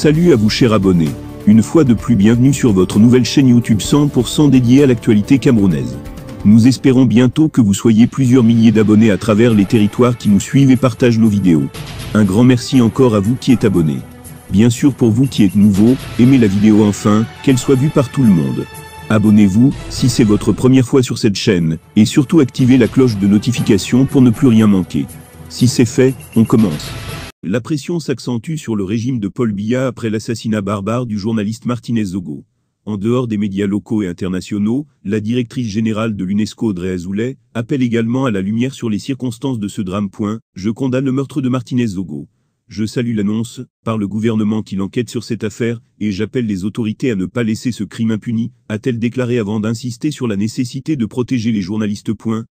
Salut à vous chers abonnés. Une fois de plus bienvenue sur votre nouvelle chaîne YouTube 100% dédiée à l'actualité camerounaise. Nous espérons bientôt que vous soyez plusieurs milliers d'abonnés à travers les territoires qui nous suivent et partagent nos vidéos. Un grand merci encore à vous qui êtes abonnés. Bien sûr pour vous qui êtes nouveau, aimez la vidéo enfin, qu'elle soit vue par tout le monde. Abonnez-vous si c'est votre première fois sur cette chaîne, et surtout activez la cloche de notification pour ne plus rien manquer. Si c'est fait, on commence. La pression s'accentue sur le régime de Paul Biya après l'assassinat barbare du journaliste Martinez Zogo. En dehors des médias locaux et internationaux, la directrice générale de l'UNESCO Audrey Azoulay appelle également à la lumière sur les circonstances de ce drame. Point. Je condamne le meurtre de Martinez Zogo. Je salue l'annonce, par le gouvernement qui enquête sur cette affaire, et j'appelle les autorités à ne pas laisser ce crime impuni, a-t-elle déclaré avant d'insister sur la nécessité de protéger les journalistes.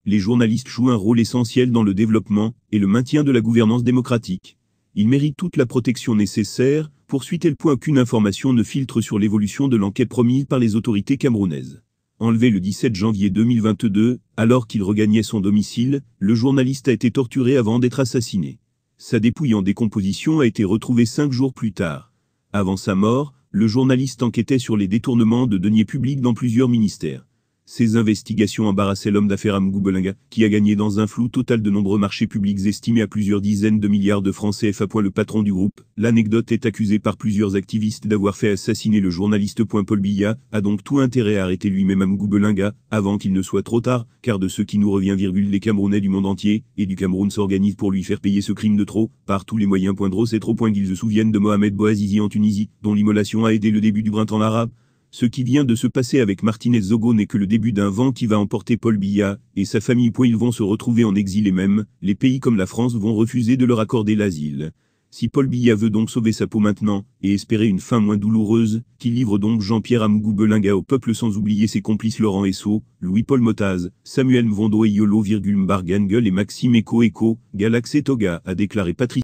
Les journalistes jouent un rôle essentiel dans le développement et le maintien de la gouvernance démocratique. Il mérite toute la protection nécessaire, poursuit tel point qu'une information ne filtre sur l'évolution de l'enquête promise par les autorités camerounaises. Enlevé le 17 janvier 2022, alors qu'il regagnait son domicile, le journaliste a été torturé avant d'être assassiné. Sa dépouille en décomposition a été retrouvée cinq jours plus tard. Avant sa mort, le journaliste enquêtait sur les détournements de deniers publics dans plusieurs ministères. Ces investigations embarrassaient l'homme d'affaires Amgoubelinga, qui a gagné dans un flou total de nombreux marchés publics estimés à plusieurs dizaines de milliards de francs CFA. Le patron du groupe, l'anecdote est accusée par plusieurs activistes d'avoir fait assassiner le journaliste. Paul Biya a donc tout intérêt à arrêter lui-même Amgoubelinga avant qu'il ne soit trop tard, car de ce qui nous revient, virgule, les Camerounais du monde entier, et du Cameroun s'organisent pour lui faire payer ce crime de trop, par tous les moyens. Droit c'est trop. Qu'ils se souviennent de Mohamed Bouazizi en Tunisie, dont l'immolation a aidé le début du printemps arabe, ce qui vient de se passer avec Martinez Zogo n'est que le début d'un vent qui va emporter Paul Biya et sa famille Pour ils vont se retrouver en exil et même, les pays comme la France vont refuser de leur accorder l'asile. Si Paul Biya veut donc sauver sa peau maintenant, et espérer une fin moins douloureuse, qu'il livre donc Jean-Pierre Amougou Belinga au peuple sans oublier ses complices Laurent Esso, Louis-Paul Motaz, Samuel Mvondo et Yolo, Mbargangel et Maxime Eko Galax Galaxé Toga, a déclaré Patrice